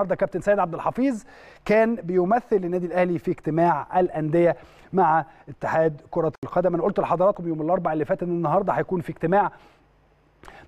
النهارده كابتن سيد عبد الحفيظ كان بيمثل النادي الاهلي في اجتماع الانديه مع اتحاد كره القدم انا قلت لحضراتكم يوم الاربعاء اللي فات ان النهارده هيكون في اجتماع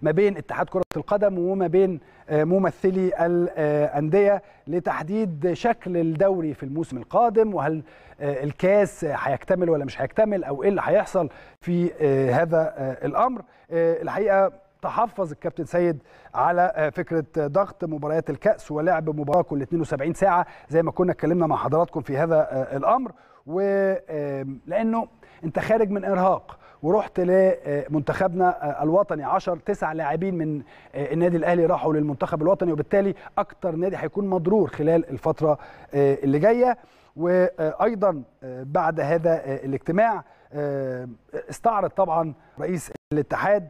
ما بين اتحاد كرة القدم وما بين آه، ممثلي الأندية لتحديد شكل الدوري في الموسم القادم وهل آه، الكاس هيكتمل ولا مش هيكتمل أو إيه اللي هيحصل في آه، هذا الأمر الحقيقة تحفظ الكابتن سيد على آه، فكره آه، ضغط مباريات الكاس ولعب مباراه كل 72 ساعه زي ما كنا اتكلمنا مع حضراتكم في هذا آه، الامر ولانه انت خارج من ارهاق ورحت لمنتخبنا الوطني 10 9 لاعبين من النادي الاهلي راحوا للمنتخب الوطني وبالتالي اكتر نادي هيكون مضرور خلال الفتره اللي جايه وايضا بعد هذا الاجتماع استعرض طبعا رئيس الاتحاد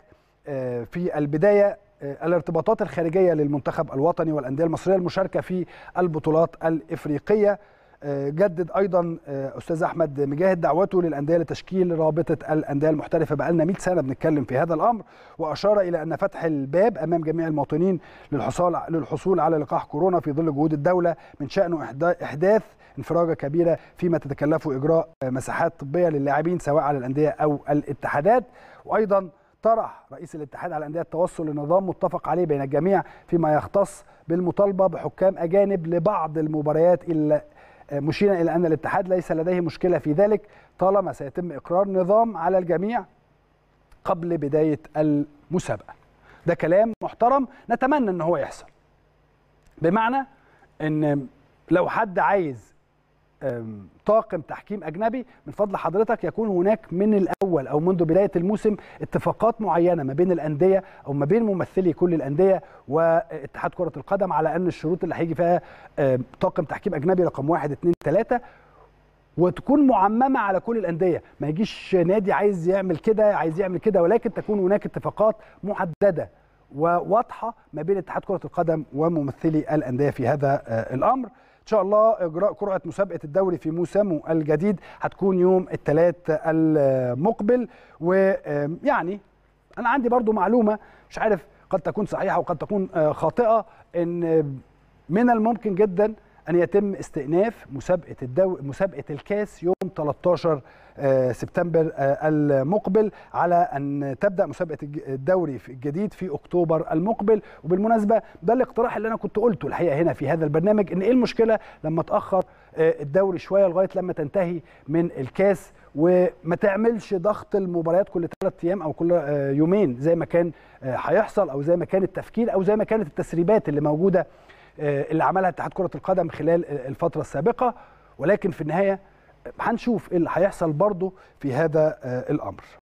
آه، في البدايه آه، الارتباطات الخارجيه للمنتخب الوطني والانديه المصريه المشاركه في البطولات الافريقيه آه، جدد ايضا استاذ احمد مجاهد دعوته للانديه لتشكيل رابطه الانديه المحترفه بقى لنا 100 سنه بنتكلم في هذا الامر واشار الى ان فتح الباب امام جميع المواطنين للحصول للحصول على لقاح كورونا في ظل جهود الدوله من شانه احداث انفراجه كبيره فيما تتكلفه اجراء مساحات طبيه للاعبين سواء على الانديه او الاتحادات وايضا اقترح رئيس الاتحاد على الانديه التوصل لنظام متفق عليه بين الجميع فيما يختص بالمطالبه بحكام اجانب لبعض المباريات الا مشيرا الى ان الاتحاد ليس لديه مشكله في ذلك طالما سيتم اقرار نظام على الجميع قبل بدايه المسابقه. ده كلام محترم نتمنى ان هو يحصل. بمعنى ان لو حد عايز طاقم تحكيم اجنبي من فضل حضرتك يكون هناك من الاول او منذ بدايه الموسم اتفاقات معينه ما بين الانديه او ما بين ممثلي كل الانديه واتحاد كره القدم على ان الشروط اللي هيجي فيها طاقم تحكيم اجنبي رقم واحد اثنين ثلاثه وتكون معممه على كل الانديه ما يجيش نادي عايز يعمل كده عايز يعمل كده ولكن تكون هناك اتفاقات محدده وواضحه ما بين اتحاد كره القدم وممثلي الانديه في هذا آه، الامر ان شاء الله اجراء قرعه مسابقه الدوري في موسمه الجديد هتكون يوم الثلاث المقبل ويعني انا عندي برضو معلومه مش عارف قد تكون صحيحه وقد تكون آه، خاطئه ان من الممكن جدا ان يتم استئناف مسابقه الدو... مسابقه الكاس يوم 13 آه، سبتمبر آه، المقبل على ان تبدا مسابقه الدوري الجديد في اكتوبر المقبل وبالمناسبه ده الاقتراح اللي انا كنت قلته الحقيقه هنا في هذا البرنامج ان ايه المشكله لما تاخر آه، الدوري شويه لغايه لما تنتهي من الكاس وما تعملش ضغط المباريات كل ثلاث ايام او كل يومين زي ما كان هيحصل او زي ما كان التفكير او زي ما كانت التسريبات اللي موجوده آه، اللي عملها اتحاد كره القدم خلال الفتره السابقه ولكن في النهايه هنشوف إيه اللي هيحصل برضه في هذا آه، الامر